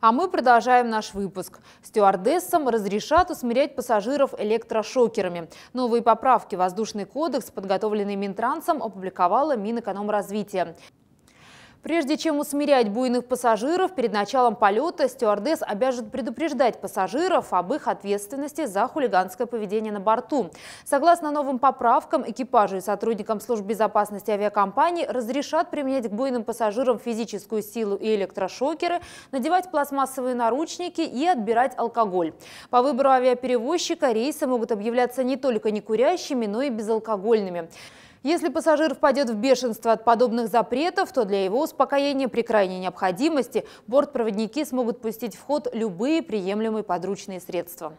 А мы продолжаем наш выпуск. Стюардессам разрешат усмирять пассажиров электрошокерами. Новые поправки в воздушный кодекс, подготовленный Минтрансом, опубликовала Минэкономразвитие. Прежде чем усмирять буйных пассажиров, перед началом полета стюардесс обяжут предупреждать пассажиров об их ответственности за хулиганское поведение на борту. Согласно новым поправкам, экипажу и сотрудникам служб безопасности авиакомпании разрешат применять к буйным пассажирам физическую силу и электрошокеры, надевать пластмассовые наручники и отбирать алкоголь. По выбору авиаперевозчика рейсы могут объявляться не только некурящими, но и безалкогольными. Если пассажир впадет в бешенство от подобных запретов, то для его успокоения при крайней необходимости бортпроводники смогут пустить в ход любые приемлемые подручные средства.